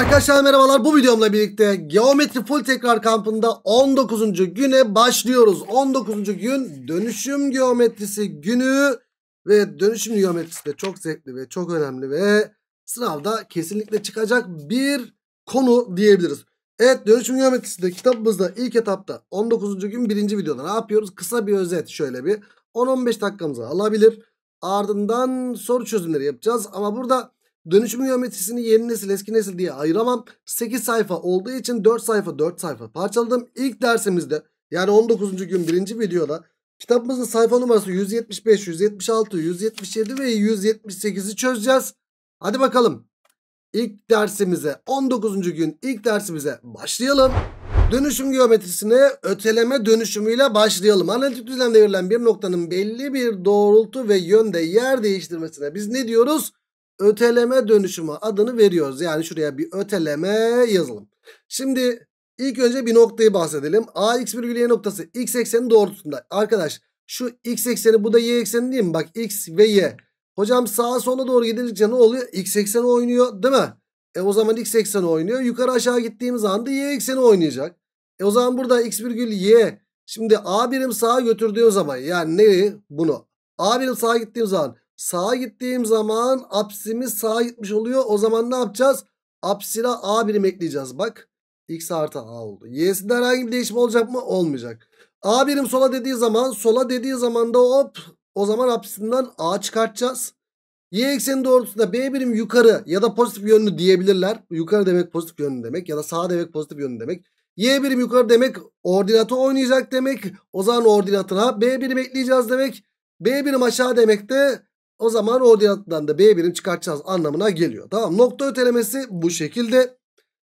Arkadaşlar merhabalar bu videomla birlikte geometri full tekrar kampında 19. güne başlıyoruz. 19. gün dönüşüm geometrisi günü ve dönüşüm geometrisi de çok zevkli ve çok önemli ve sınavda kesinlikle çıkacak bir konu diyebiliriz. Evet dönüşüm geometrisi de kitabımızda ilk etapta 19. gün birinci videoda ne yapıyoruz? Kısa bir özet şöyle bir 10-15 dakikamızı alabilir. Ardından soru çözümleri yapacağız ama burada Dönüşüm geometrisini yeni nesil eski nesil diye ayıramam. 8 sayfa olduğu için 4 sayfa 4 sayfa parçaladım. İlk dersimizde yani 19. gün 1. videoda Kitabımızın sayfa numarası 175, 176, 177 ve 178'i çözeceğiz. Hadi bakalım. İlk dersimize 19. gün ilk dersimize başlayalım. Dönüşüm geometrisine öteleme dönüşümüyle başlayalım. Analitik düzlemde verilen bir noktanın belli bir doğrultu ve yönde yer değiştirmesine biz ne diyoruz? öteleme dönüşümü adını veriyoruz. Yani şuraya bir öteleme yazalım. Şimdi ilk önce bir noktayı bahsedelim. AX virgül Y noktası X ekseni doğrultusunda. Arkadaş şu X ekseni bu da Y ekseni değil mi? Bak X ve Y. Hocam sağa sola doğru gidildikçe ne oluyor? X ekseni oynuyor değil mi? E o zaman X ekseni oynuyor. Yukarı aşağı gittiğimiz anda Y ekseni oynayacak. E o zaman burada X virgül Y. Şimdi A birim sağa götürdüğüm zaman yani neyi? Bunu. A birim sağa gittiğim zaman Sağa gittiğim zaman apsimiz sağa gitmiş oluyor. O zaman ne yapacağız? Apsine A birim ekleyeceğiz. Bak x artı A oldu. Y'sinde herhangi bir değişim olacak mı? Olmayacak. A birim sola dediği zaman sola dediği zaman da hop o zaman apsisinden A çıkartacağız. Y ekseni doğrultusunda B birim yukarı ya da pozitif yönlü diyebilirler. Yukarı demek pozitif yönlü demek ya da sağ demek pozitif yönlü demek. Y birim yukarı demek ordinatı oynayacak demek. O zaman ordinatına B birim ekleyeceğiz demek. B birim aşağı demek de o zaman ordinatından da B birim çıkartacağız anlamına geliyor. Tamam nokta ötelemesi bu şekilde.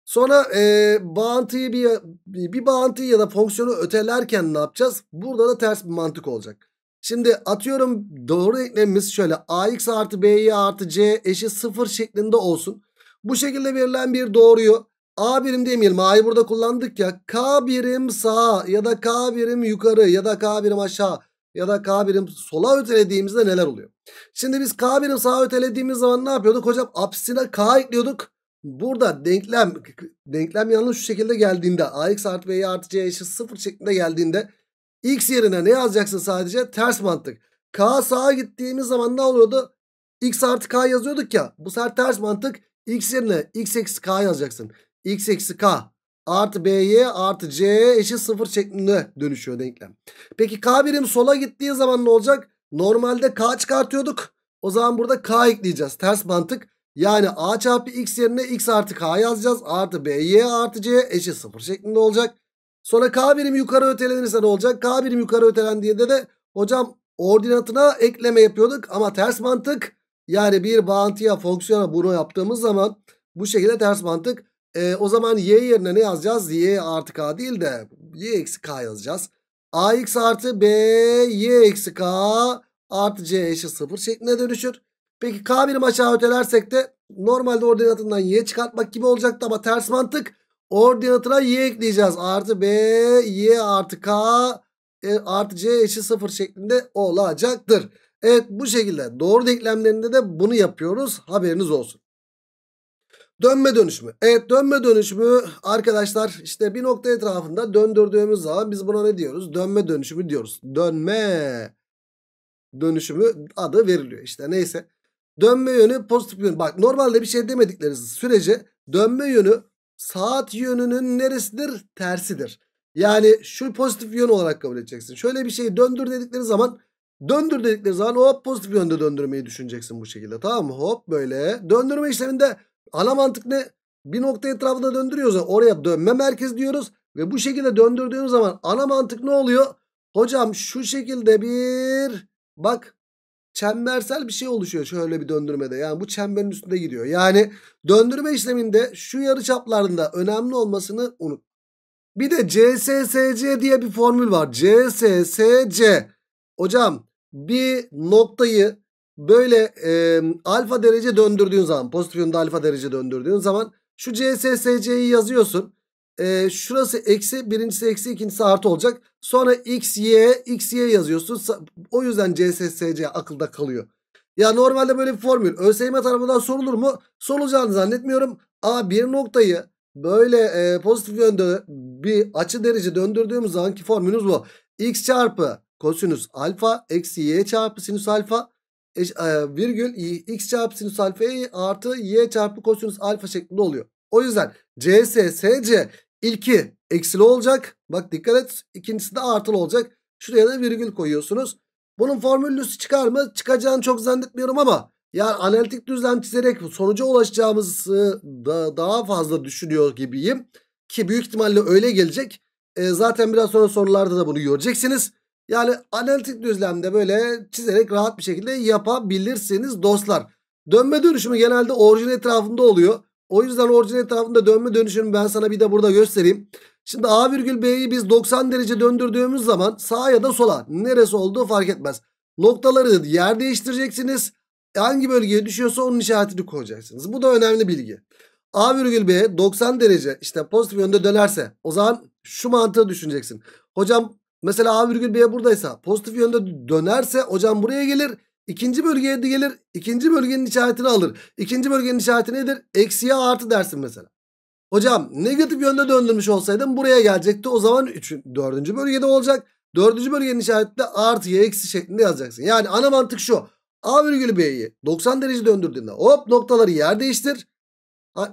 Sonra e, bağıntıyı bir, bir bağıntıyı ya da fonksiyonu ötelerken ne yapacağız? Burada da ters bir mantık olacak. Şimdi atıyorum doğru denklemimiz şöyle ax artı by artı c eşit 0 şeklinde olsun. Bu şekilde verilen bir doğruyu a birim demeyelim a'yı burada kullandık ya k birim sağ ya da k birim yukarı ya da k birim aşağı ya da K birim sola ötelediğimizde neler oluyor? Şimdi biz K birim sağa ötelediğimiz zaman ne yapıyorduk hocam? apsin'e K ekliyorduk. Burada denklem denklem yalnız şu şekilde geldiğinde AX artı B'ye artı C eşit sıfır şeklinde geldiğinde X yerine ne yazacaksın sadece? Ters mantık. K sağa gittiğimiz zaman ne oluyordu? X artı K yazıyorduk ya. Bu sefer ters mantık X yerine X eksi K yazacaksın. X eksi K artı BY artı C eşit sıfır şeklinde dönüşüyor denklem. Peki K birim sola gittiği zaman ne olacak? Normalde K çıkartıyorduk. O zaman burada K ekleyeceğiz. Ters mantık. Yani A çarpı X yerine X artı K yazacağız. Artı BY artı C eşit sıfır şeklinde olacak. Sonra K birim yukarı ötelenirse ne olacak? K birim yukarı ötelendiğinde de hocam ordinatına ekleme yapıyorduk. Ama ters mantık yani bir bağıntıya fonksiyona bunu yaptığımız zaman bu şekilde ters mantık e, o zaman y yerine ne yazacağız? y artı k değil de y eksi k yazacağız. ax artı b y eksi k artı c eşit 0 şeklinde dönüşür. Peki k birim aşağı ötelersek de normalde ordinatından y çıkartmak gibi olacaktı ama ters mantık ordinatına y ekleyeceğiz. Artı b y artı k e, artı c eşit 0 şeklinde olacaktır. Evet bu şekilde doğru denklemlerinde de bunu yapıyoruz haberiniz olsun. Dönme dönüş mü? Evet dönme dönüş mü? Arkadaşlar işte bir nokta etrafında döndürdüğümüz zaman biz buna ne diyoruz? Dönme dönüşümü diyoruz. Dönme dönüşümü adı veriliyor işte neyse. Dönme yönü pozitif yön. Bak normalde bir şey demedikleri sürece dönme yönü saat yönünün neresidir? Tersidir. Yani şu pozitif yön olarak kabul edeceksin. Şöyle bir şeyi döndür dedikleri zaman döndür dedikleri zaman hop pozitif yönde döndürmeyi düşüneceksin bu şekilde. Tamam mı? Hop böyle. Döndürme işleminde Ana mantık ne? Bir nokta etrafında döndürüyorsa oraya dönme merkez diyoruz. Ve bu şekilde döndürdüğümüz zaman ana mantık ne oluyor? Hocam şu şekilde bir bak çembersel bir şey oluşuyor şöyle bir döndürmede. Yani bu çemberin üstünde gidiyor. Yani döndürme işleminde şu yarıçaplarında önemli olmasını unut. Bir de CSSC diye bir formül var. CSSC. Hocam bir noktayı böyle e, alfa derece döndürdüğün zaman pozitif yönde alfa derece döndürdüğün zaman şu CSSC'yi yazıyorsun. E, şurası eksi birincisi eksi ikincisi artı olacak. Sonra x y x y yazıyorsun. O yüzden CSSC akılda kalıyor. Ya normalde böyle bir formül ÖSYM tarafından sorulur mu? Sorulacağını zannetmiyorum. A bir noktayı böyle e, pozitif yönde bir açı derece döndürdüğümüz zamanki formülümüz bu. X çarpı kosinüs alfa eksi y çarpı sinüs alfa e, e, virgül x çarpı sinüs alfa artı y çarpı kosinüs alfa şeklinde oluyor. O yüzden CSSC ilki eksili olacak. Bak dikkat et. ikincisi de artılı olacak. Şuraya da virgül koyuyorsunuz. Bunun formüllüsü çıkar mı? Çıkacağını çok zannetmiyorum ama yani analitik düzlem çizerek sonuca ulaşacağımızı da daha fazla düşünüyor gibiyim. Ki büyük ihtimalle öyle gelecek. E, zaten biraz sonra sorularda da bunu göreceksiniz. Yani analitik düzlemde böyle çizerek rahat bir şekilde yapabilirsiniz dostlar. Dönme dönüşümü genelde orijin etrafında oluyor. O yüzden orijin etrafında dönme dönüşümü ben sana bir de burada göstereyim. Şimdi A virgül B'yi biz 90 derece döndürdüğümüz zaman sağa ya da sola neresi olduğu fark etmez. Noktaları yer değiştireceksiniz. Hangi bölgeye düşüyorsa onun işaretini koyacaksınız. Bu da önemli bilgi. A virgül B 90 derece işte pozitif yönde dönerse o zaman şu mantığı düşüneceksin. Hocam Mesela A virgül B buradaysa pozitif yönde dönerse hocam buraya gelir. İkinci bölgeye de gelir. İkinci bölgenin işaretini alır. İkinci bölgenin işareti nedir? Eksiye artı dersin mesela. Hocam negatif yönde döndürmüş olsaydım buraya gelecekti. O zaman 3. dördüncü bölgede olacak. dördüncü bölgenin işareti de artı ya eksi şeklinde yazacaksın. Yani ana mantık şu. A virgül B'yi 90 derece döndürdüğünde hop noktaları yer değiştir.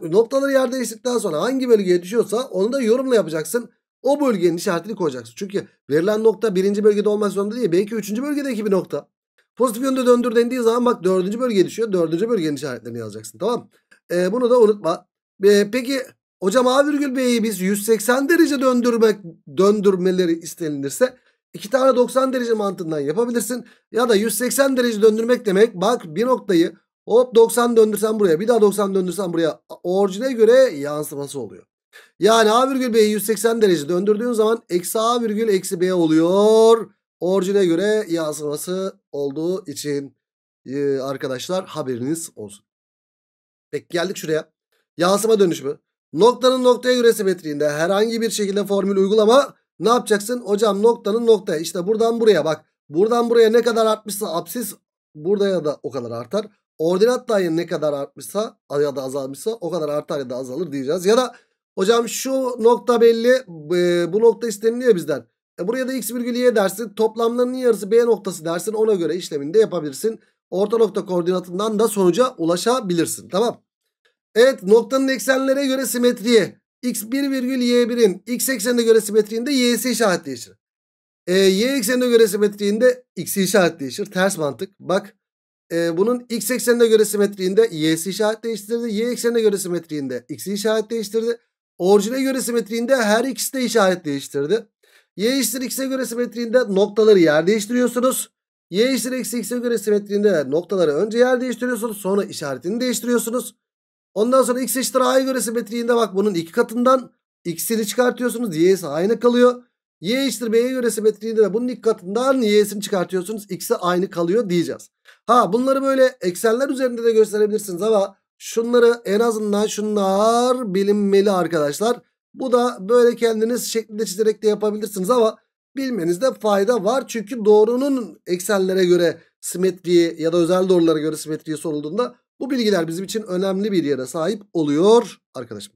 Noktaları yer değiştirdikten sonra hangi bölgeye düşüyorsa onu da yorumla yapacaksın. O bölgenin işaretini koyacaksın. Çünkü verilen nokta birinci bölgede olmak zorunda değil. Belki üçüncü bölgedeki bir nokta. Pozitif yönde döndür dendiği zaman bak dördüncü bölgeye düşüyor. Dördüncü bölgenin işaretlerini yazacaksın. Tamam. Ee, bunu da unutma. Ee, peki hocam A virgül B'yi biz 180 derece döndürmek döndürmeleri istenilirse iki tane 90 derece mantığından yapabilirsin. Ya da 180 derece döndürmek demek bak bir noktayı hop 90 döndürsen buraya bir daha 90 döndürsen buraya orijine göre yansıması oluyor. Yani A virgül B'yi 180 derece döndürdüğün zaman eksi A virgül eksi B oluyor. Orjine göre yansıması olduğu için ee, arkadaşlar haberiniz olsun. Peki geldik şuraya. Yansıma dönüşümü. Noktanın noktaya göre simetriğinde herhangi bir şekilde formül uygulama ne yapacaksın? Hocam noktanın noktaya işte buradan buraya bak. Buradan buraya ne kadar artmışsa absis buraya da o kadar artar. Ordinat dahi ne kadar artmışsa ya da azalmışsa o kadar artar ya da azalır diyeceğiz. Ya da Hocam şu nokta belli. E, bu nokta isteniliyor bizden. E, buraya da x virgül y dersin. Toplamlarının yarısı b noktası dersin. Ona göre işlemini de yapabilirsin. Orta nokta koordinatından da sonuca ulaşabilirsin. Tamam. Evet noktanın eksenlere göre simetriye. x1 virgül y1'in x eksenine göre simetriğinde y'si işaret değişir. E, y eksenine göre simetriğinde x'i işaret değişir. Ters mantık. Bak e, bunun x eksenine göre simetriğinde y'si işaret değiştirdi. Y eksenine göre simetriğinde x'i işaret değiştirdi. Orijine göre simetriğinde her ikisi de işaret değiştirdi. Y eşittir x'e göre simetriğinde noktaları yer değiştiriyorsunuz. Y eşittir eksi x'e göre simetriğinde noktaları önce yer değiştiriyorsunuz. Sonra işaretini değiştiriyorsunuz. Ondan sonra x eşittir a'ya göre simetriğinde bak bunun iki katından x'ini çıkartıyorsunuz. Y'si aynı kalıyor. Y eşittir b'ye göre simetriğinde de bunun iki katından y'sini çıkartıyorsunuz. X'e aynı kalıyor diyeceğiz. Ha bunları böyle eksenler üzerinde de gösterebilirsiniz ama Şunları en azından şunlar bilinmeli arkadaşlar. Bu da böyle kendiniz şeklinde çizerek de yapabilirsiniz ama bilmenizde fayda var. Çünkü doğrunun eksenlere göre simetriye ya da özel doğrulara göre simetriye sorulduğunda bu bilgiler bizim için önemli bir yere sahip oluyor arkadaşım.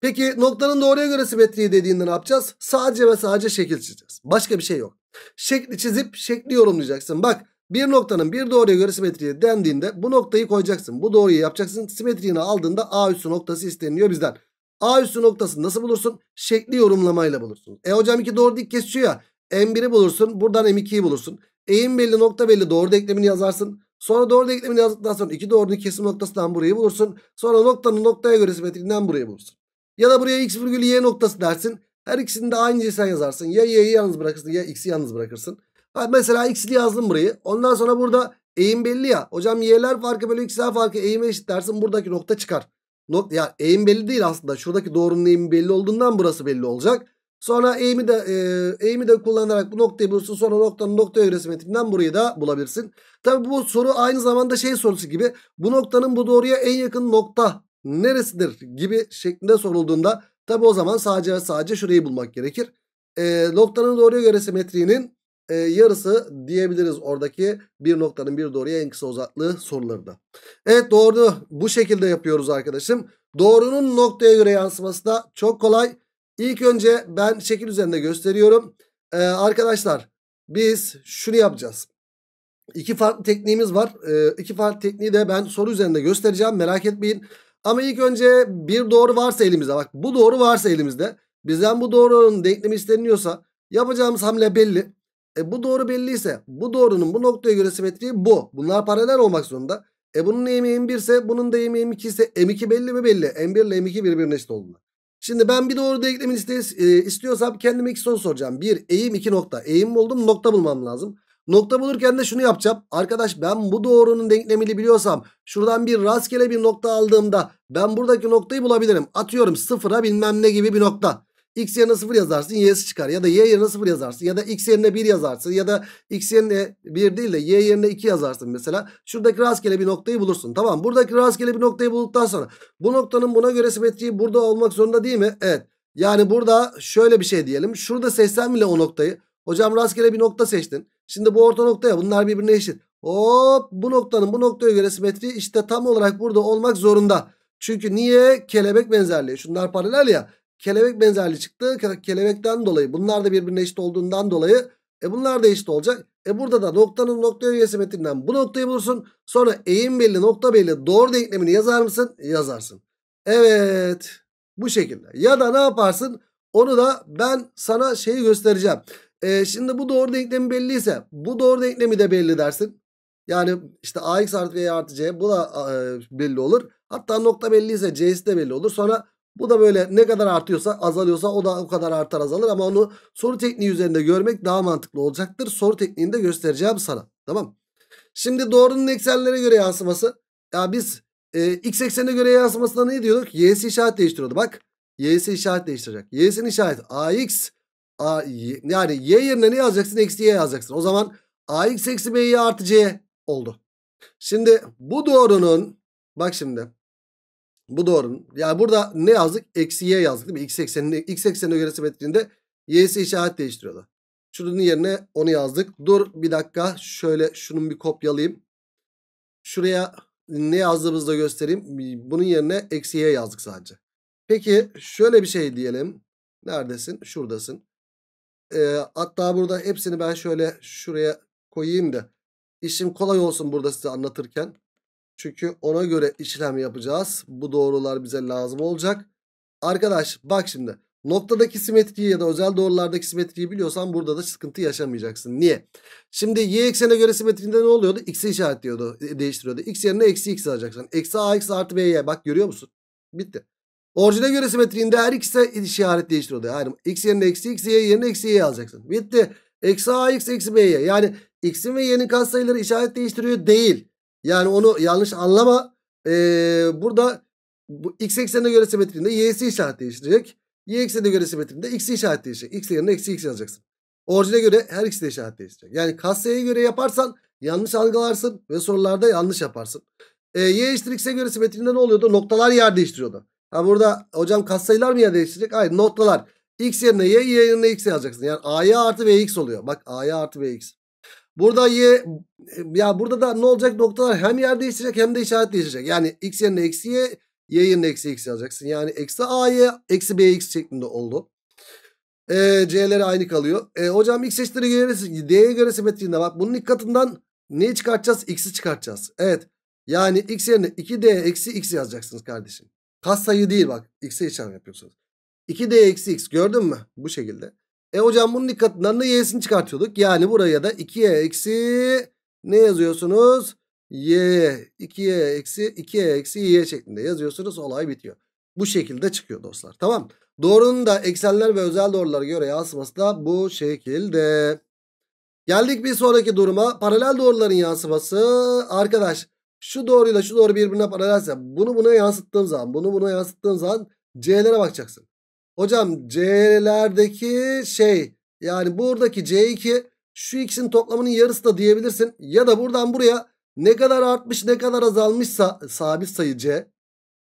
Peki noktanın doğruya göre simetriği dediğinde ne yapacağız? Sadece ve sadece şekil çizeceğiz. Başka bir şey yok. Şekli çizip şekli yorumlayacaksın. Bak bir noktanın bir doğruya göre simetriye dendiğinde bu noktayı koyacaksın. Bu doğruyu yapacaksın. Simetriğini aldığında A üssü noktası isteniliyor bizden. A üssü noktasını nasıl bulursun? Şekli yorumlamayla bulursun. E hocam iki doğru dik kesiyor ya. M1'i bulursun. Buradan M2'yi bulursun. Eğim belli nokta belli doğru denklemini yazarsın. Sonra doğru denklemini yazdıktan sonra iki doğru kesim noktasından burayı bulursun. Sonra noktanın noktaya göre simetriğinden burayı bulursun. Ya da buraya x virgül y noktası dersin. Her ikisini de aynı cinsten yazarsın. Ya y'yi yalnız bırakırsın ya x'i yalnız bırakırsın. Mesela x'li yazdım burayı. Ondan sonra burada eğim belli ya. Hocam y'ler farkı bölü x'ler farkı eğime eşit dersin. Buradaki nokta çıkar. Nok ya eğim belli değil aslında. Şuradaki doğrunun eğimi belli olduğundan burası belli olacak. Sonra eğimi de e, eğimi de kullanarak bu noktayı bulursun. Sonra noktanın nokta evresi metinden burayı da bulabilirsin. Tabi bu soru aynı zamanda şey sorusu gibi. Bu noktanın bu doğruya en yakın nokta neresidir gibi şeklinde sorulduğunda tabi o zaman sadece sadece şurayı bulmak gerekir. E, noktanın doğruya göre simetriğinin e, yarısı diyebiliriz oradaki bir noktanın bir doğruya en kısa uzaklığı sorularında. Evet doğru bu şekilde yapıyoruz arkadaşım. Doğrunun noktaya göre yansıması da çok kolay. İlk önce ben şekil üzerinde gösteriyorum. Ee, arkadaşlar biz şunu yapacağız. İki farklı tekniğimiz var. Ee, iki farklı tekniği de ben soru üzerinde göstereceğim merak etmeyin. Ama ilk önce bir doğru varsa elimizde bak bu doğru varsa elimizde. Bizden bu doğrunun denklemi isteniyorsa yapacağımız hamle belli. E bu doğru belliyse bu doğrunun bu noktaya göre simetriği bu. Bunlar paralel olmak zorunda. E bunun eğimi M1 ise bunun da eğimi M2 ise M2 belli mi belli. M1 ile M2 birbirine eşit oldular. Şimdi ben bir doğru denklemin e, istiyorsam kendime iki soru soracağım. Bir eğim iki nokta. Eğim buldum, nokta bulmam lazım. Nokta bulurken de şunu yapacağım. Arkadaş ben bu doğrunun denklemini biliyorsam şuradan bir rastgele bir nokta aldığımda ben buradaki noktayı bulabilirim. Atıyorum sıfıra bilmem ne gibi bir nokta. X yerine 0 yazarsın y'si çıkar. Ya da y yerine 0 yazarsın. Ya da x yerine 1 yazarsın. Ya da x yerine 1 değil de y yerine 2 yazarsın mesela. Şuradaki rastgele bir noktayı bulursun. Tamam buradaki rastgele bir noktayı bulduktan sonra bu noktanın buna göre simetriği burada olmak zorunda değil mi? Evet. Yani burada şöyle bir şey diyelim. Şurada seçsem bile o noktayı. Hocam rastgele bir nokta seçtin. Şimdi bu orta nokta ya, bunlar birbirine eşit. Hop bu noktanın bu noktaya göre simetri işte tam olarak burada olmak zorunda. Çünkü niye? Kelebek benzerliği. Şunlar paralel ya kelebek benzerliği çıktı. Kelebekten dolayı bunlar da birbirine eşit olduğundan dolayı e bunlar da eşit olacak. E burada da noktanın nokta üyesi bu noktayı bulursun. Sonra eğim belli nokta belli doğru denklemini yazar mısın? Yazarsın. Evet bu şekilde. Ya da ne yaparsın? Onu da ben sana şeyi göstereceğim. E, şimdi bu doğru denklemi belliyse bu doğru denklemi de belli dersin. Yani işte ax artı b artı c bu da e, belli olur. Hatta nokta belliyse c'si de belli olur. Sonra bu da böyle ne kadar artıyorsa azalıyorsa o da o kadar artar azalır. Ama onu soru tekniği üzerinde görmek daha mantıklı olacaktır. Soru tekniğinde göstereceğim sana. Tamam. Şimdi doğrunun eksenlere göre yansıması. Ya biz e, x eksenine göre yansımasına ne diyorduk? Y'si işaret değiştiriyordu. Bak y'si işaret değiştirecek. Y'sinin işaret. ax a, y, yani y yerine ne yazacaksın? Eksi y yazacaksın. O zaman ax eksi by artı c oldu. Şimdi bu doğrunun bak şimdi bu doğru. Yani burada ne yazdık? Eksi y yazdık değil mi? X eksenine, X eksenine göre simetriğinde y'si işaret değiştiriyordu. Şunun yerine onu yazdık. Dur bir dakika. Şöyle şunun bir kopyalayayım. Şuraya ne yazdığımızı da göstereyim. Bunun yerine eksi y yazdık sadece. Peki şöyle bir şey diyelim. Neredesin? Şuradasın. Ee, hatta burada hepsini ben şöyle şuraya koyayım da işim kolay olsun burada size anlatırken. Çünkü ona göre işlem yapacağız. Bu doğrular bize lazım olacak. Arkadaş bak şimdi. Noktadaki simetriyi ya da özel doğrulardaki simetriyi biliyorsan burada da sıkıntı yaşamayacaksın. Niye? Şimdi y eksene göre simetrinde ne oluyordu? X'i işaretliyordu, e, değiştiriyordu. X yerine eksi x alacaksın. Eksi a x artı b'ye bak görüyor musun? Bitti. Orjine göre simetriğinde her ikisi işaret değiştiriyordu. Yani x yerine eksi x, y yerine eksi y alacaksın. Bitti. Eksi a x, eksi b'ye. Yani x'in ve y'nin katsayıları işaret değiştiriyor değil. Yani onu yanlış anlama. Ee, burada bu x eksenine göre simetriğinde y'si işaret değiştirecek. Y eksenine göre simetriğinde x'i işaret değişecek. X yerine eksi x yazacaksın. Orijine göre her ikisi de işaret değişecek. Yani kasya'ya göre yaparsan yanlış algılarsın ve sorularda yanlış yaparsın. Ee, y eşittir x'e göre simetriğinde ne oluyordu? Noktalar yer değiştiriyordu. Ha burada hocam katsayılar mı yer değiştirecek? Hayır noktalar. X yerine y, y yerine x yazacaksın. Yani a'ya artı bx oluyor. Bak a'ya artı bx. Burada y e, ya burada da ne olacak noktalar hem yer değiştirecek hem de işaret değiştirecek. Yani x yerine eksi y, y yerine eksi x yazacaksın. Yani eksi a y eksi b x şeklinde oldu. E, c'leri aynı kalıyor. E, hocam x eşittir y'ye d'ye göre simetriğinde bak. Bunun ilk katından neyi çıkartacağız? x'i çıkartacağız. Evet. Yani x yerine 2d eksi x yazacaksınız kardeşim. Kas sayı değil bak. x'e işaret yapıyorsunuz. 2d eksi x gördün mü? Bu şekilde. E hocam bunun dikkatinden de y'sini çıkartıyorduk. Yani buraya da 2y eksi ne yazıyorsunuz? Y 2y eksi 2y eksi y şeklinde yazıyorsunuz. Olay bitiyor. Bu şekilde çıkıyor dostlar. Tamam. Doğrunun da eksenler ve özel doğruları göre yansıması da bu şekilde. Geldik bir sonraki duruma. Paralel doğruların yansıması. Arkadaş şu doğruyla şu doğru birbirine paralelse bunu buna yansıttığım zaman bunu buna yansıttığım zaman C'lere bakacaksın. Hocam C'lerdeki şey yani buradaki C2 şu ikisinin toplamının yarısı da diyebilirsin. Ya da buradan buraya ne kadar artmış ne kadar azalmışsa sabit sayı C.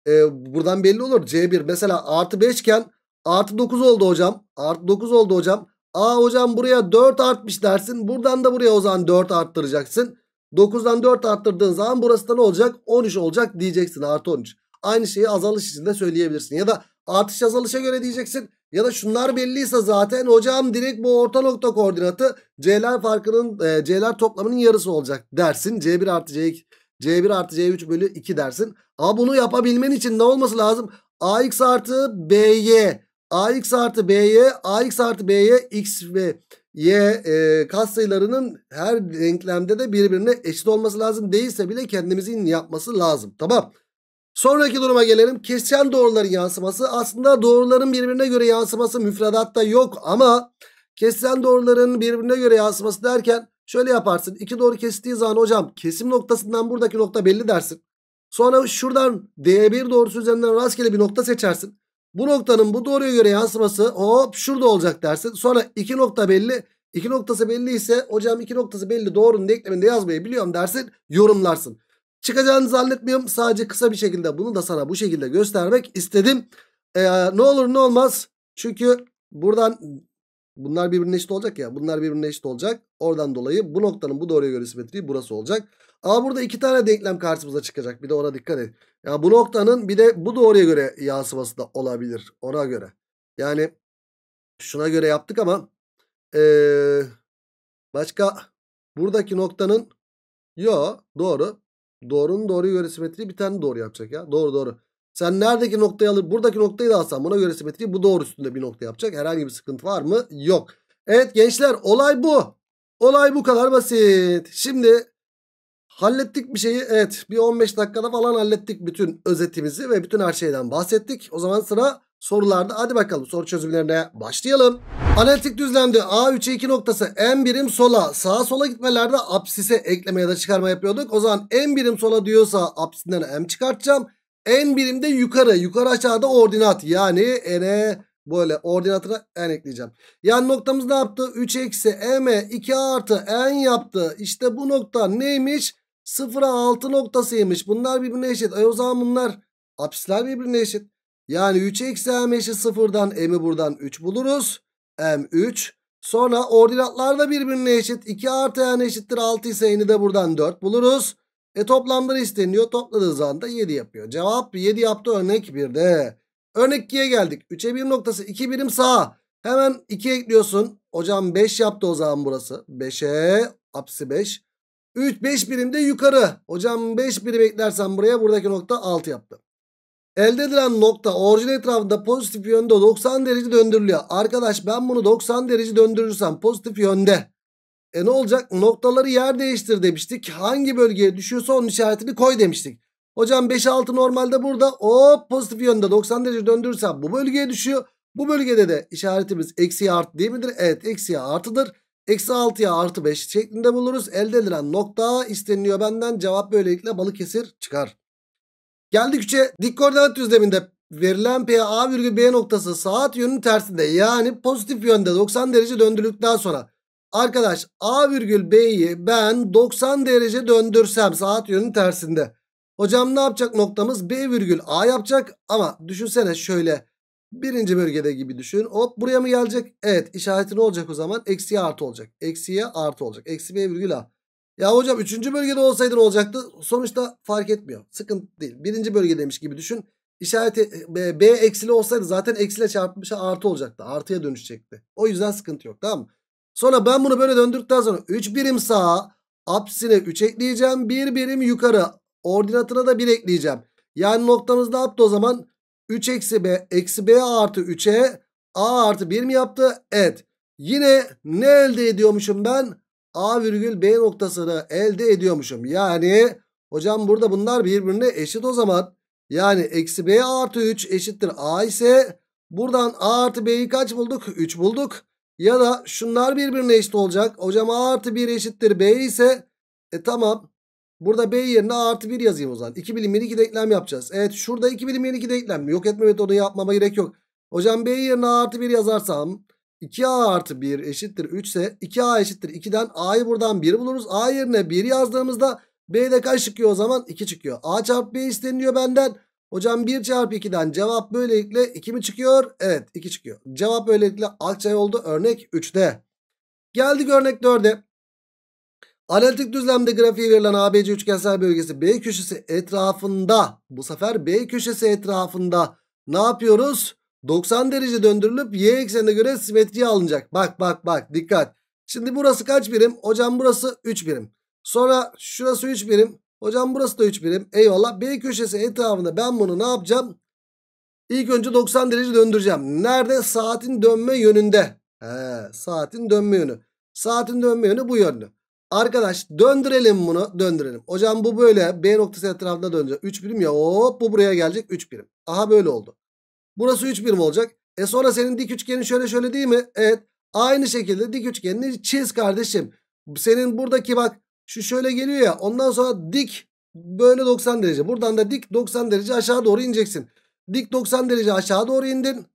E, buradan belli olur C1 mesela artı 5 iken artı 9 oldu hocam. Artı 9 oldu hocam. A hocam buraya 4 artmış dersin. Buradan da buraya o zaman 4 arttıracaksın. 9'dan 4 arttırdığın zaman burası da ne olacak? 13 olacak diyeceksin artı 13. Aynı şeyi azalış için de söyleyebilirsin. Ya da artış azalışa göre diyeceksin. Ya da şunlar belliyse zaten hocam direkt bu orta nokta koordinatı C'ler farkının e, C'ler toplamının yarısı olacak dersin. C1 artı C2 C1 artı C3 bölü 2 dersin. Ama bunu yapabilmen için ne olması lazım? AX artı BY AX artı BY AX artı BY X ve Y e, kas sayılarının her denklemde de birbirine eşit olması lazım. Değilse bile kendimizin yapması lazım. Tamam. Sonraki duruma gelelim. Kesişen doğruların yansıması. Aslında doğruların birbirine göre yansıması müfredatta yok ama kesişen doğruların birbirine göre yansıması derken şöyle yaparsın. İki doğru kestiği zaman hocam kesim noktasından buradaki nokta belli dersin. Sonra şuradan D1 doğrusu üzerinden rastgele bir nokta seçersin. Bu noktanın bu doğruya göre yansıması hop şurada olacak dersin. Sonra iki nokta belli. İki noktası belli ise hocam iki noktası belli doğrunun de yazmayı biliyorum dersin yorumlarsın. Çıkacağını zannetmiyorum. Sadece kısa bir şekilde bunu da sana bu şekilde göstermek istedim. Ee, ne olur ne olmaz. Çünkü buradan bunlar birbirine eşit olacak ya. Bunlar birbirine eşit olacak. Oradan dolayı bu noktanın bu doğruya göre simetriği burası olacak. Ama burada iki tane denklem karşımıza çıkacak. Bir de ona dikkat et. Ya bu noktanın bir de bu doğruya göre yansıması da olabilir. Ona göre. Yani şuna göre yaptık ama ee, başka buradaki noktanın yo doğru. Doğrunun doğru göre simetriği bir tane doğru yapacak ya. Doğru doğru. Sen neredeki noktayı alır? Buradaki noktayı da alsan buna göre simetriği bu doğru üstünde bir nokta yapacak. Herhangi bir sıkıntı var mı? Yok. Evet gençler olay bu. Olay bu kadar basit. Şimdi hallettik bir şeyi. Evet bir 15 dakikada falan hallettik bütün özetimizi ve bütün her şeyden bahsettik. O zaman sıra sorularda. Hadi bakalım soru çözümlerine başlayalım. Analitik düzlemde a 3, 2 e noktası en birim sola sağa sola gitmelerde apsise ekleme ya da çıkarma yapıyorduk. O zaman en birim sola diyorsa apsisinden M çıkartacağım. En birimde yukarı yukarı aşağıda ordinat yani N'e böyle ordinatına N ekleyeceğim. Yani noktamız ne yaptı? 3 eksi M 2 e artı N yaptı. İşte bu nokta neymiş? 0'a 6 noktasıymış. Bunlar birbirine eşit. E o zaman bunlar apsisler birbirine eşit. Yani 3 eksi M eşit 0'dan M'i buradan 3 buluruz. M3. Sonra ordinatlar da birbirine eşit. 2 artı n eşittir 6 ise n'i de buradan 4 buluruz. E toplamları isteniyor. Topladığı zaman da 7 yapıyor. Cevap 7 yaptı örnek 1'de. Örnek 2'ye geldik. 3'e 1 noktası 2 birim sağ. Hemen 2 ekliyorsun. Hocam 5 yaptı o zaman burası. 5'e apsi 5. 3 5 birim de yukarı. Hocam 5 birim eklersen buraya buradaki nokta 6 yaptı. Elde edilen nokta orijin etrafında pozitif yönde 90 derece döndürülüyor. Arkadaş ben bunu 90 derece döndürürsem pozitif yönde. E ne olacak? Noktaları yer değiştir demiştik. Hangi bölgeye düşüyorsa onun işaretini koy demiştik. Hocam 5-6 normalde burada hop pozitif yönde 90 derece döndürürsem bu bölgeye düşüyor. Bu bölgede de işaretimiz eksiye artı değil midir? Evet eksiye artıdır. Eksi 6'ya artı 5 şeklinde buluruz. Elde edilen nokta isteniliyor benden. Cevap böylelikle balık Balıkesir çıkar. Geldikçe dik koordinat düzleminde verilen P A virgül B noktası saat yönünün tersinde yani pozitif yönde 90 derece döndürdükten sonra arkadaş A virgül B'yi ben 90 derece döndürsem saat yönünün tersinde. Hocam ne yapacak noktamız B virgül A yapacak ama düşünsene şöyle birinci bölgede gibi düşün. Hop buraya mı gelecek? Evet işareti ne olacak o zaman? Eksiye artı olacak. Eksiye artı olacak. Eksi B virgül A. Ya hocam üçüncü bölgede olsaydın olacaktı. Sonuçta fark etmiyor. Sıkıntı değil. birinci bölge demiş gibi düşün. İşareti e, B, B eksili olsaydı zaten eksiyle çarpmışa artı olacaktı. Artıya dönüşecekti. O yüzden sıkıntı yok tamam mı? Sonra ben bunu böyle döndürdükten sonra 3 birim sağa apsine 3 ekleyeceğim. 1 birim yukarı ordinatına da 1 ekleyeceğim. Yani noktamız ne yaptı o zaman? 3 eksi B eksi B artı 3'e A artı 1 mi yaptı? Evet. Yine ne elde ediyormuşum ben? A virgül B noktasını elde ediyormuşum. Yani hocam burada bunlar birbirine eşit o zaman. Yani eksi B artı 3 eşittir A ise buradan A artı B'yi kaç bulduk? 3 bulduk. Ya da şunlar birbirine eşit olacak. Hocam A artı 1 eşittir B ise e tamam. Burada B yerine A artı 1 yazayım o zaman. 2 bilimini 2 denklem yapacağız. Evet şurada 2 bilimini 2 denklem. Yok etme metodunu yapmama gerek yok. Hocam B yerine A artı 1 yazarsam 2a artı 1 eşittir 3 ise 2a eşittir 2'den a'yı buradan 1 buluruz. a yerine 1 yazdığımızda b'de kaç çıkıyor o zaman? 2 çıkıyor. a çarpı b isteniliyor benden. Hocam 1 çarpı 2'den cevap böylelikle 2 mi çıkıyor? Evet 2 çıkıyor. Cevap böylelikle alçay oldu örnek 3'te. Geldik örnek 4'e. Analitik düzlemde grafiği verilen ABC üçgensel bölgesi B köşesi etrafında bu sefer B köşesi etrafında ne yapıyoruz? 90 derece döndürülüp y eksenine göre simetriye alınacak. Bak bak bak dikkat. Şimdi burası kaç birim? Hocam burası 3 birim. Sonra şurası 3 birim. Hocam burası da 3 birim. Eyvallah. B köşesi etrafında ben bunu ne yapacağım? İlk önce 90 derece döndüreceğim. Nerede? Saatin dönme yönünde. He, saatin dönme yönü. Saatin dönme yönü bu yönlü. Arkadaş döndürelim bunu. Döndürelim. Hocam bu böyle B noktası etrafında dönecek. 3 birim ya. Hop bu buraya gelecek 3 birim. Aha böyle oldu. Burası 3 birim olacak. E sonra senin dik üçgenin şöyle şöyle değil mi? Evet. Aynı şekilde dik üçgenini çiz kardeşim. Senin buradaki bak şu şöyle geliyor ya. Ondan sonra dik böyle 90 derece. Buradan da dik 90 derece aşağı doğru ineceksin. Dik 90 derece aşağı doğru indin.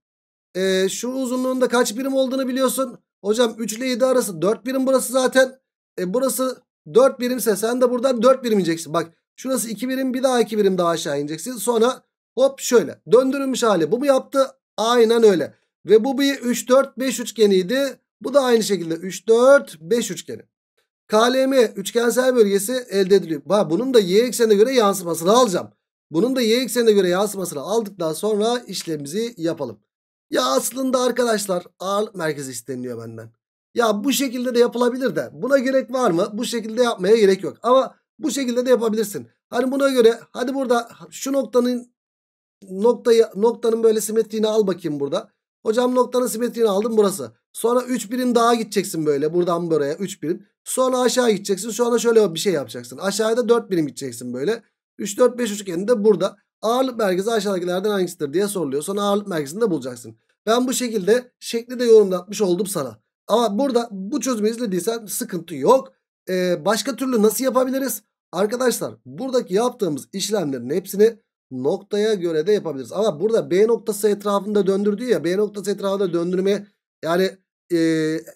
E, şu uzunluğunda kaç birim olduğunu biliyorsun. Hocam 3 ile 7 arası 4 birim burası zaten. E, burası 4 birimse sen de buradan 4 birim ineceksin. Bak şurası 2 birim bir daha 2 birim daha aşağı ineceksin. Sonra Hop şöyle döndürülmüş hali bu mu yaptı? Aynen öyle. Ve bu bir 3 4 5 üçgeniydi. Bu da aynı şekilde 3 4 5 üçgeni. KLM üçgensel bölgesi elde ediliyor. bak bunun da y eksenine göre yansımasını alacağım. Bunun da y eksenine göre yansımasını aldıktan sonra işlemimizi yapalım. Ya aslında arkadaşlar ağırlık merkezi isteniyor benden. Ya bu şekilde de yapılabilir de buna gerek var mı? Bu şekilde yapmaya gerek yok. Ama bu şekilde de yapabilirsin. Hani buna göre hadi burada şu noktanın noktayı noktanın böyle simetriğini al bakayım burada. Hocam noktanın simetriğini aldım burası. Sonra 3 birim daha gideceksin böyle buradan buraya 3 birim. Sonra aşağı gideceksin. Sonra şöyle bir şey yapacaksın. Aşağıda 4 birim gideceksin böyle. 3 4 5 üçgeni de burada. Ağırlık merkezi aşağıdakilerden hangisidir diye soruluyor. Sonra ağırlık merkezini de bulacaksın. Ben bu şekilde şekli de yorumlatmış oldum sana. Ama burada bu çözümü izlediysen sıkıntı yok. Ee, başka türlü nasıl yapabiliriz? Arkadaşlar buradaki yaptığımız işlemlerin hepsini noktaya göre de yapabiliriz. Ama burada B noktası etrafında döndürdü ya B noktası etrafında döndürme yani e,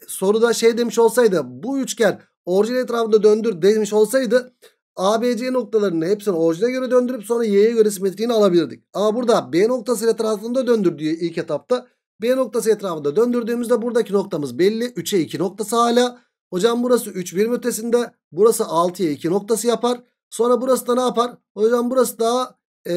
soruda şey demiş olsaydı bu üçgen orijin etrafında döndür demiş olsaydı ABC noktalarını hepsini orijine göre döndürüp sonra Y'ye göre simetriğini alabilirdik. Ama burada B noktası etrafında döndürdüğü ilk etapta B noktası etrafında döndürdüğümüzde buradaki noktamız belli. 3'e 2 noktası hala. Hocam burası 3 birim ötesinde. Burası 6'ya 2 noktası yapar. Sonra burası da ne yapar? Hocam burası da e,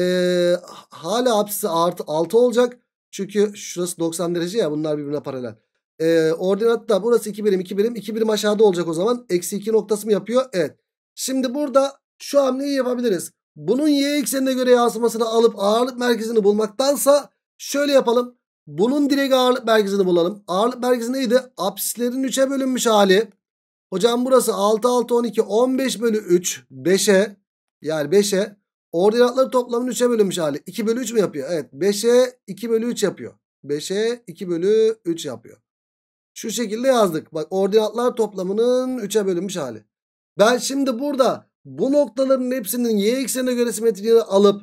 hala apsisi artı 6 olacak. Çünkü şurası 90 derece ya bunlar birbirine paralel. E, ordinat da burası 2 birim 2 birim 2 birim aşağıda olacak o zaman. Eksi 2 noktası mı yapıyor? Evet. Şimdi burada şu an hamleyi yapabiliriz. Bunun y eksenine göre yansımasını alıp ağırlık merkezini bulmaktansa şöyle yapalım. Bunun direkt ağırlık merkezini bulalım. Ağırlık merkezi neydi? Apsislerin 3'e bölünmüş hali. Hocam burası 6, 6, 12, 15 bölü 3. 5'e yani 5'e. Ordinatları toplamını 3'e bölünmüş hali. 2 bölü 3 mü yapıyor? Evet. 5'e 2 bölü 3 yapıyor. 5'e 2 bölü 3 yapıyor. Şu şekilde yazdık. Bak ordinatlar toplamının 3'e bölünmüş hali. Ben şimdi burada bu noktaların hepsinin y eksenine göre simetriğini alıp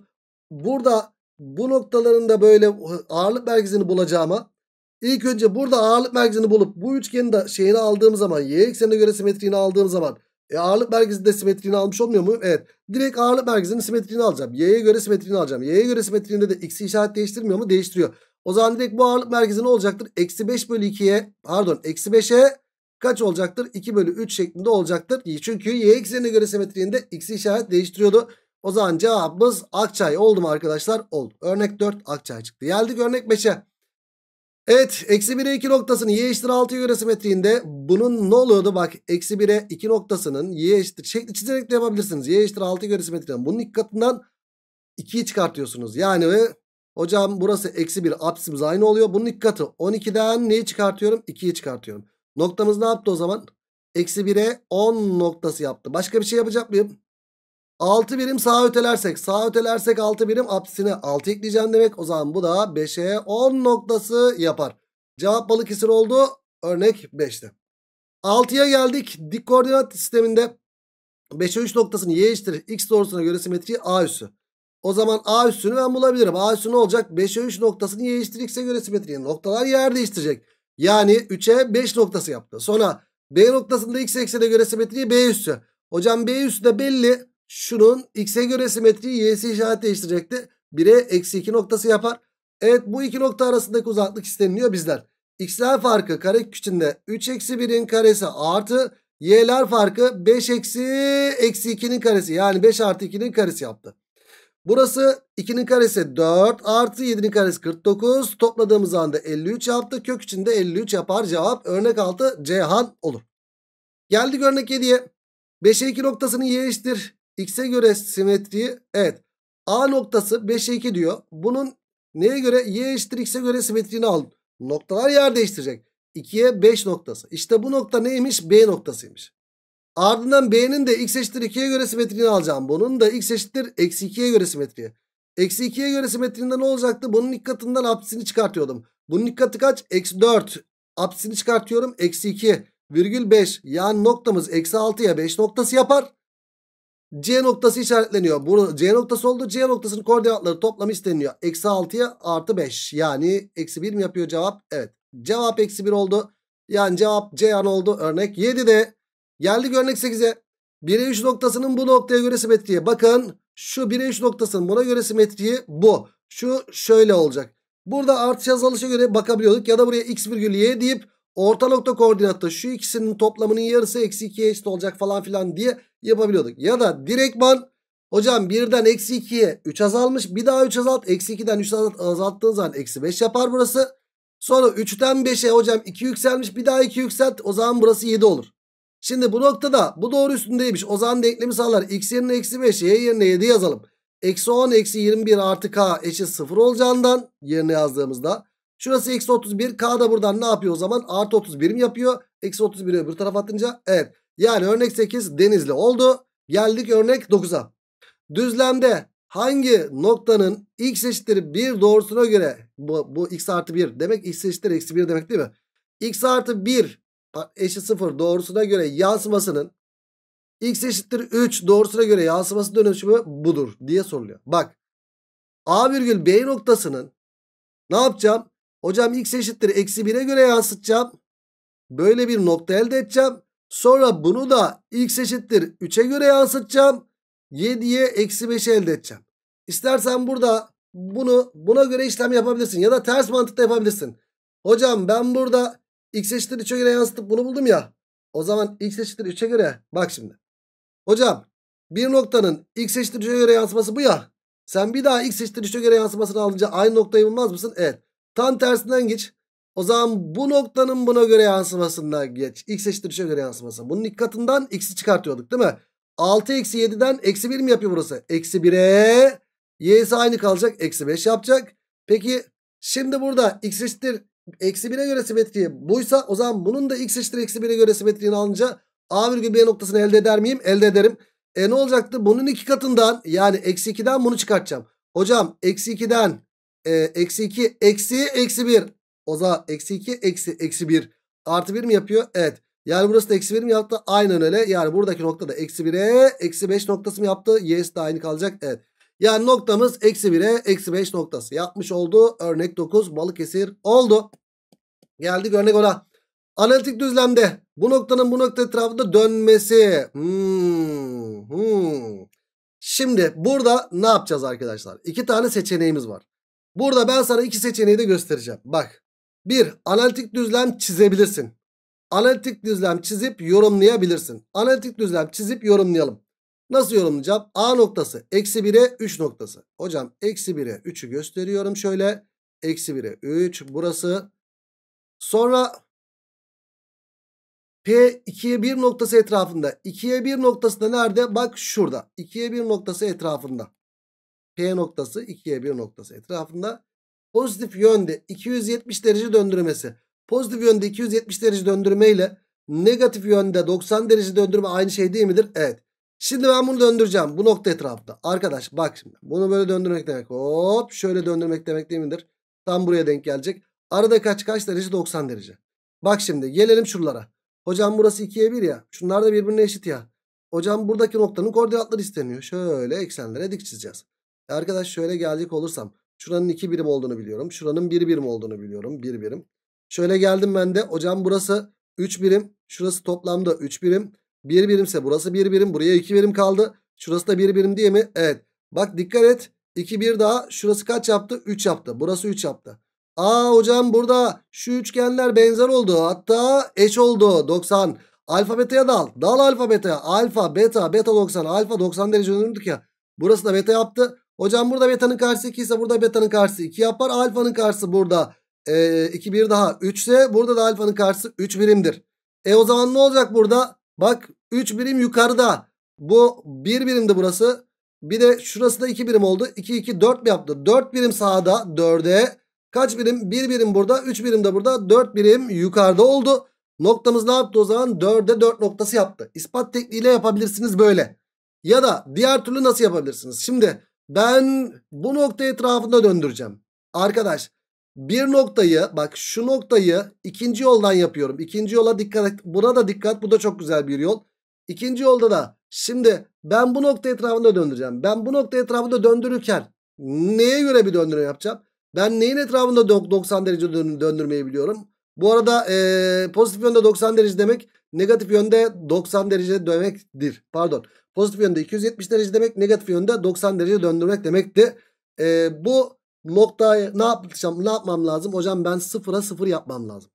burada bu noktaların da böyle ağırlık merkezini bulacağıma ilk önce burada ağırlık merkezini bulup bu üçgenin de şeyini aldığım zaman y eksenine göre simetriğini aldığım zaman e ağırlık merkezinin simetriğini almış olmuyor mu? Evet. Direkt ağırlık merkezinin simetriğini alacağım. Y'ye göre simetriğini alacağım. Y'ye göre simetriğinde de x'i işaret değiştirmiyor mu? Değiştiriyor. O zaman direkt bu ağırlık merkezi ne olacaktır? Eksi 5 bölü 2'ye pardon eksi 5'e kaç olacaktır? 2 bölü 3 şeklinde olacaktır. Çünkü y eksenine göre simetriğinde x'i işaret değiştiriyordu. O zaman cevabımız Akçay oldu mu arkadaşlar? Oldu. Örnek 4 Akçay çıktı. Geldik örnek 5'e. Evet eksi 1'e 2 noktasının y eşittir 6'ya göre simetriğinde bunun ne oluyordu? Bak eksi 1'e 2 noktasının y eşittir şekli çizerek de yapabilirsiniz. Y eşittir 6'ya göre simetriğinden bunun ilk katından 2'yi çıkartıyorsunuz. Yani hocam burası eksi 1 apsimiz aynı oluyor. Bunun ilk katı 12'den neyi çıkartıyorum? 2'yi çıkartıyorum. Noktamız ne yaptı o zaman? Eksi 1'e 10 noktası yaptı. Başka bir şey yapacak mıyım? 6 birim sağa ötelersek. Sağa ötelersek 6 birim apsisine 6 ekleyeceğim demek. O zaman bu da 5'e 10 noktası yapar. Cevap Balıkesir oldu. Örnek 5'te. 6'ya geldik. Dik koordinat sisteminde 5'e 3 noktasını y eşittir. X doğrusuna göre simetriği A üssü. O zaman A üssünü ben bulabilirim. A üssü ne olacak? 5'e 3 noktasını y eşittir. X'e göre simetriği. Noktalar yer değiştirecek. Yani 3'e 5 noktası yaptı. Sonra B noktasında X eksene göre simetriği B üssü. Hocam B üssü de belli şunun x'e göre simetriyi y'si işaret değiştirecekti. 1'e eksi 2 noktası yapar. Evet bu iki nokta arasındaki uzaklık isteniliyor bizler. X'ler farkı kare içinde 3 eksi 1'in karesi artı y'ler farkı 5 eksi eksi 2'nin karesi. Yani 5 artı 2'nin karesi yaptı. Burası 2'nin karesi 4 artı 7'nin karesi 49. Topladığımız anda 53 yaptı. Kök içinde 53 yapar cevap. Örnek 6 Ceyhan olur. Geldik örnek 7'ye. 5'e 2 noktasının y'ştir. X'e göre simetriyi evet. A noktası 5'e 2 diyor. Bunun neye göre? Y eşittir X'e göre simetriğini al. Noktalar yer değiştirecek. 2'ye 5 noktası. İşte bu nokta neymiş? B noktasıymış. Ardından B'nin de X eşittir 2'ye göre simetriğini alacağım. Bunun da X eşittir eksi 2'ye göre simetriği. Eksi 2'ye göre simetriğinde ne olacaktı? Bunun ilk katından apsisini çıkartıyordum. Bunun ilk kaç? Eksi 4. Apsisini çıkartıyorum. Eksi 2 virgül 5. Yani noktamız eksi 6'ya 5 noktası yapar. C noktası işaretleniyor. Burada C noktası oldu. C noktasının koordinatları toplamı isteniyor. Eksi 6'ya artı 5. Yani eksi 1 mi yapıyor cevap? Evet. Cevap eksi 1 oldu. Yani cevap C an oldu. Örnek 7'de. Geldik örnek 8'e. 1'e 3 noktasının bu noktaya göre simetriği. Bakın şu 1'e 3 noktasının buna göre simetriği bu. Şu şöyle olacak. Burada artış azalışa göre bakabiliyorduk. Ya da buraya x virgül y deyip orta nokta koordinatta şu ikisinin toplamının yarısı eksi 2'ye eşit olacak falan filan diye yapabiliyorduk. Ya da direktman hocam birden eksi 2'ye 3 azalmış bir daha 3 azalt. Eksi 2'den 3 azalt, azalttığın zaman eksi 5 yapar burası. Sonra 3'ten 5'e hocam 2 yükselmiş bir daha 2 yükselt o zaman burası 7 olur. Şimdi bu noktada bu doğru üstündeymiş. O zaman denklemi sağlar. X yerine eksi 5 y yerine 7 yazalım. Eksi 10 eksi 21 artı k eşit 0 olacağından yerine yazdığımızda. Şurası eksi 31 k da buradan ne yapıyor o zaman? Artı 31 mi yapıyor? Eksi 31'i öbür tarafa atınca evet. Yani örnek 8 denizli oldu. Geldik örnek 9'a. Düzlemde hangi noktanın x eşittir 1 doğrusuna göre bu, bu x artı 1 demek x eşittir eksi 1 demek değil mi? x artı 1 eşit 0 doğrusuna göre yansımasının x eşittir 3 doğrusuna göre yansıması dönüşümü budur diye soruluyor. Bak a virgül b noktasının ne yapacağım? Hocam x eşittir eksi 1'e göre yansıtacağım. Böyle bir nokta elde edeceğim. Sonra bunu da x eşittir 3'e göre yansıtacağım. 7'ye eksi 5'i elde edeceğim. İstersen burada bunu buna göre işlem yapabilirsin. Ya da ters mantıkta yapabilirsin. Hocam ben burada x eşittir 3'e göre yansıtıp bunu buldum ya. O zaman x eşittir 3'e göre bak şimdi. Hocam bir noktanın x eşittir 3'e göre yansıması bu ya. Sen bir daha x eşittir 3'e göre yansımasını alınca aynı noktayı bulmaz mısın? Evet. Tam tersinden geç. O zaman bu noktanın buna göre yansımasında geç. X eşittir 3'e göre yansıması. Bunun ilk katından x'i çıkartıyorduk değil mi? 6 eksi 7'den eksi 1 mi yapıyor burası? Eksi 1'e y'si aynı kalacak. Eksi 5 yapacak. Peki şimdi burada x eşittir eksi 1'e göre simetriği buysa o zaman bunun da x eşittir eksi 1'e göre simetriğini alınca a virgül b noktasını elde eder miyim? Elde ederim. E ne olacaktı? Bunun iki katından yani eksi 2'den bunu çıkartacağım. Hocam eksi 2'den e, eksi 2 eksi eksi 1 o zaman eksi 2 eksi eksi 1 artı 1 mi yapıyor? Evet. Yani burası da eksi 1 mi yaptı? Aynen öyle. Yani buradaki nokta da eksi 1'e eksi 5 noktası mı yaptı? Yes de aynı kalacak. Evet. Yani noktamız eksi 1'e eksi 5 noktası yapmış oldu. Örnek 9 Balıkesir oldu. Geldik örnek 10'a. Analitik düzlemde bu noktanın bu nokta etrafında dönmesi. Hmm, hmm. Şimdi burada ne yapacağız arkadaşlar? İki tane seçeneğimiz var. Burada ben sana iki seçeneği de göstereceğim. Bak bir Analitik düzlem çizebilirsin. Analitik düzlem çizip yorumlayabilirsin. Analitik düzlem çizip yorumlayalım. Nasıl yorumlayacağım? A noktası eksi 1'e 3 noktası. Hocam eksi 1'e 3'ü gösteriyorum şöyle. Eksi 1'e 3 burası. Sonra P 2'ye 1 noktası etrafında. 2'ye 1 noktası da nerede? Bak şurada. 2'ye 1 noktası etrafında. P noktası 2'ye 1 noktası etrafında pozitif yönde 270 derece döndürmesi. Pozitif yönde 270 derece döndürme ile negatif yönde 90 derece döndürme aynı şey değil midir? Evet. Şimdi ben bunu döndüreceğim bu nokta etrafında. Arkadaş bak şimdi bunu böyle döndürmek demek. Hop şöyle döndürmek demek değil midir? Tam buraya denk gelecek. Arada kaç kaç derece? 90 derece. Bak şimdi gelelim şuralara. Hocam burası 2'ye 1 ya. Şunlar da birbirine eşit ya. Hocam buradaki noktanın koordinatları isteniyor. Şöyle eksenlere dik çizeceğiz. Arkadaş şöyle gelecek olursam Şuranın 2 birim olduğunu biliyorum. Şuranın 1 bir birim olduğunu biliyorum. 1 bir birim. Şöyle geldim ben de. Hocam burası 3 birim. Şurası toplamda 3 birim. 1 bir birimse burası 1 bir birim. Buraya 2 birim kaldı. Şurası da 1 birim diye mi? Evet. Bak dikkat et. 2 bir daha. Şurası kaç yaptı? 3 yaptı. Burası 3 yaptı. Aa hocam burada şu üçgenler benzer oldu. Hatta eş oldu. 90. Alfa beta'ya dal. Dal alfa beta'ya. Alfa beta beta 90. Alfa 90 derece döndürdük ya. Burası da beta yaptı. Hocam burada beta'nın karşısı 2 ise burada beta'nın karşısı 2 yapar. Alfa'nın karşısı burada 2 e, 1 daha 3 ise burada da alfanın karşısı 3 birimdir. E o zaman ne olacak burada? Bak 3 birim yukarıda. Bu 1 birimdi burası. Bir de şurası da 2 birim oldu. 2 2 4 mi yaptı? 4 birim sağda 4'e. Kaç birim? 1 birim burada. 3 birim de burada. 4 birim yukarıda oldu. Noktamız ne yaptı o zaman? 4'e 4 noktası yaptı. İspat tekniğiyle yapabilirsiniz böyle. Ya da diğer türlü nasıl yapabilirsiniz? Şimdi ben bu nokta etrafında döndüreceğim. Arkadaş bir noktayı bak şu noktayı ikinci yoldan yapıyorum. İkinci yola dikkat et. Buna da dikkat. Bu da çok güzel bir yol. İkinci yolda da şimdi ben bu nokta etrafında döndüreceğim. Ben bu nokta etrafında döndürürken neye göre bir döndürme yapacağım? Ben neyin etrafında 90 derece döndürmeyi biliyorum? Bu arada e, pozitif yönde 90 derece demek negatif yönde 90 derece demektir. Pardon. Pozitif yönde 270 derece demek. Negatif yönde 90 derece döndürmek demekti. E, bu noktayı ne yapacağım? Ne yapmam lazım? Hocam ben sıfıra sıfır yapmam lazım.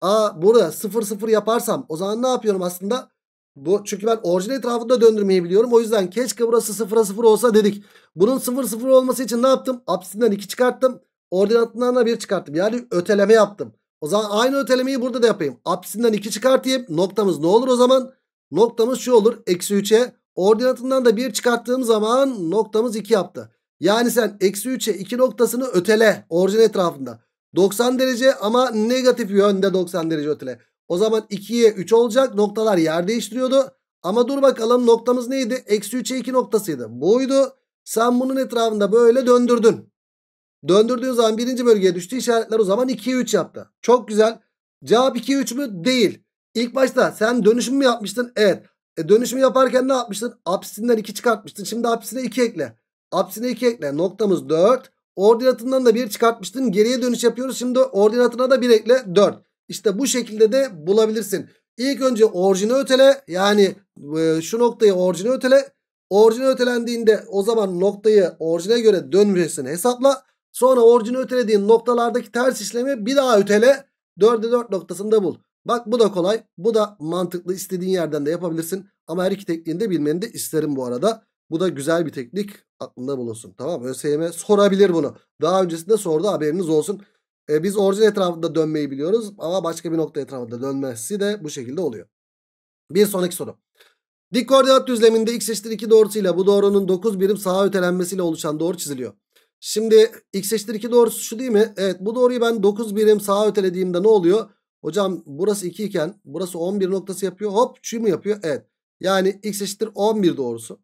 Aa burada sıfır sıfır yaparsam o zaman ne yapıyorum aslında? Bu çünkü ben orijinal etrafında döndürmeyi biliyorum. O yüzden keşke burası sıfıra sıfır olsa dedik. Bunun sıfır sıfır olması için ne yaptım? Apsisinden iki çıkarttım. Ordinatından da bir çıkarttım. Yani öteleme yaptım. O zaman aynı ötelemeyi burada da yapayım. Apsisinden iki çıkartayım. Noktamız ne olur o zaman? Noktamız şu olur. Eksi 3'e Ordinatından da 1 çıkarttığım zaman noktamız 2 yaptı. Yani sen eksi 3'e 2 noktasını ötele orijin etrafında. 90 derece ama negatif yönde 90 derece ötele. O zaman 2'ye 3 olacak noktalar yer değiştiriyordu. Ama dur bakalım noktamız neydi? Eksi 3'e 2 noktasıydı. Buydu. Sen bunun etrafında böyle döndürdün. Döndürdüğün zaman birinci bölgeye düştü. işaretler o zaman 2'ye 3 yaptı. Çok güzel. Cevap 2'ye 3 mü? Değil. İlk başta sen dönüşüm mü yapmıştın? Evet. E dönüşümü yaparken ne yapmıştın? Apsisinden 2 çıkartmıştın. Şimdi apsisine 2 ekle. Apsisine 2 ekle. Noktamız 4. Ordinatından da 1 çıkartmıştın. Geriye dönüş yapıyoruz. Şimdi ordinatına da 1 ekle 4. İşte bu şekilde de bulabilirsin. İlk önce orijini ötele. Yani e, şu noktayı orijini ötele. Orijini ötelendiğinde o zaman noktayı orijine göre dönmesini hesapla. Sonra orijini ötelediğin noktalardaki ters işlemi bir daha ötele. 4'e 4 noktasında bul. Bak bu da kolay. Bu da mantıklı. İstediğin yerden de yapabilirsin. Ama her iki tekniğini de bilmeni de isterim bu arada. Bu da güzel bir teknik. Aklında bulunsun. Tamam mı? ÖSYM sorabilir bunu. Daha öncesinde sordu haberiniz olsun. E, biz orijin etrafında dönmeyi biliyoruz. Ama başka bir nokta etrafında dönmesi de bu şekilde oluyor. Bir sonraki soru. Dik koordinat düzleminde x eşittir 2 doğrusuyla bu doğrunun 9 birim sağa ötelenmesiyle oluşan doğru çiziliyor. Şimdi x eşittir 2 doğrusu şu değil mi? Evet bu doğruyu ben 9 birim sağa ötelediğimde ne oluyor? Hocam burası 2 iken burası 11 noktası yapıyor. Hop şu mu yapıyor? Evet. Yani x eşittir 11 doğrusu.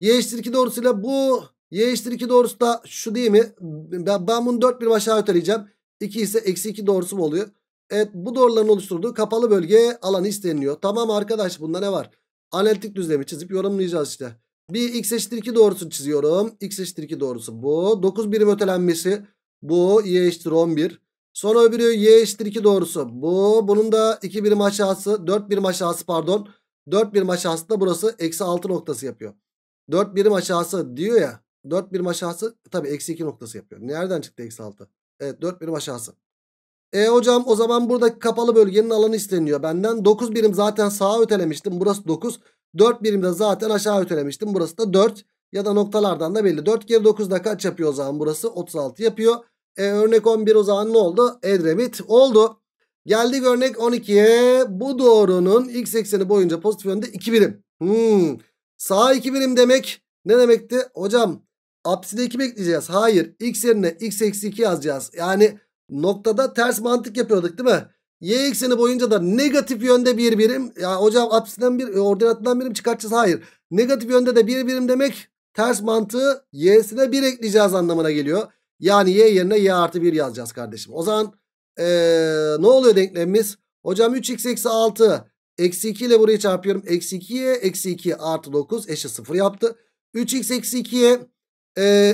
Y eşittir 2 doğrusuyla bu y eşittir 2 doğrusu da şu değil mi? Ben, ben bunu 4 birim aşağı öteleyeceğim. 2 ise eksi 2 doğrusu mu oluyor? Evet bu doğruların oluşturduğu kapalı bölge alanı isteniliyor. Tamam arkadaş bunda ne var? Analitik düzlemi çizip yorumlayacağız işte. Bir x eşittir 2 doğrusu çiziyorum. x eşittir 2 doğrusu bu. 9 birim ötelenmesi bu. y eşittir 11. Sonra öbürü y eşittir 2 doğrusu. Bu bunun da 2 birim aşağısı 4 birim aşağısı pardon. 4 birim aşağısı da burası eksi 6 noktası yapıyor. 4 birim aşağısı diyor ya. 4 birim aşağısı e, tabii eksi 2 noktası yapıyor. Nereden çıktı eksi 6? Evet 4 birim aşağısı. E hocam o zaman buradaki kapalı bölgenin alanı isteniyor. Benden 9 birim zaten sağa ötelemiştim. Burası 9. 4 birim de zaten aşağı ötelemiştim. Burası da 4. Ya da noktalardan da belli. 4 kere 9 da kaç yapıyor o zaman burası? 36 yapıyor. E, örnek 11 o zaman ne oldu? Edremit oldu. Geldik örnek 12'ye. Bu doğrunun x ekseni boyunca pozitif yönde 2 birim. Hmm. Sağ 2 birim demek ne demekti? Hocam apside 2 bekleyeceğiz. Hayır. X yerine x eksi 2 yazacağız. Yani noktada ters mantık yapıyorduk değil mi? Y ekseni boyunca da negatif yönde bir birim. Ya hocam apsiden bir e, ordinatından birim çıkartacağız. Hayır. Negatif yönde de bir birim demek ters mantığı y'sine 1 ekleyeceğiz anlamına geliyor. Yani y yerine y artı 1 yazacağız kardeşim. O zaman ee, ne oluyor denklemimiz? Hocam 3x eksi 6 eksi 2 ile burayı çarpıyorum. Eksi 2'ye eksi 2 artı 9 eşit 0 yaptı. 3x eksi 2'ye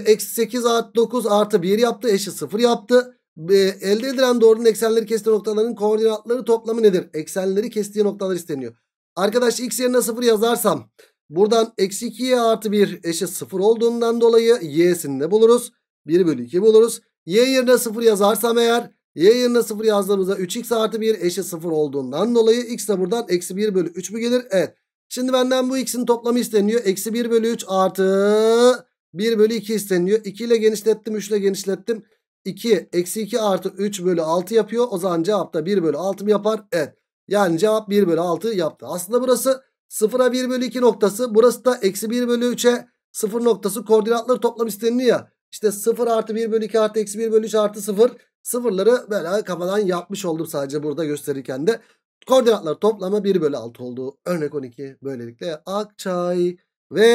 eksi 8 artı 9 artı 1 yaptı eşit 0 yaptı. E, elde edilen doğrunun eksenleri kestiği noktaların koordinatları toplamı nedir? Eksenleri kestiği noktalar isteniyor. Arkadaş x yerine 0 yazarsam buradan eksi 2y artı 1 eşit 0 olduğundan dolayı y'sini de buluruz. 1 bölü 2 buluruz. Y yerine 0 yazarsam eğer y yerine 0 yazdığımızda 3x artı 1 eşit 0 olduğundan dolayı x de buradan eksi 1 bölü 3 mü gelir? Evet. Şimdi benden bu x'in toplamı isteniyor. Eksi 1 bölü 3 artı 1 bölü 2 isteniyor. 2 ile genişlettim 3 ile genişlettim. 2 eksi 2 artı 3 bölü 6 yapıyor. O zaman cevap da 1 bölü 6 mı yapar? Evet. Yani cevap 1 bölü 6 yaptı. Aslında burası 0'a 1 bölü 2 noktası. Burası da eksi 1 bölü 3'e 0 noktası koordinatları toplam isteniyor ya. İşte 0 artı 1 bölü 2 artı eksi 1 bölü 3 artı 0. Sıfırları böyle kafadan yapmış oldum sadece burada gösterirken de. Koordinatlar toplamı 1 bölü 6 oldu. Örnek 12 böylelikle Akçay ve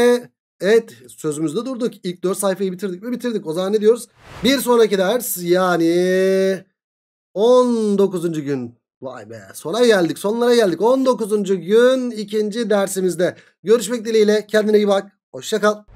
evet sözümüzde durduk. İlk 4 sayfayı bitirdik mi bitirdik. O zaman ne diyoruz? Bir sonraki ders yani 19. gün. Vay be sona geldik sonlara geldik. 19. gün ikinci dersimizde. Görüşmek dileğiyle kendine iyi bak. Hoşçakal.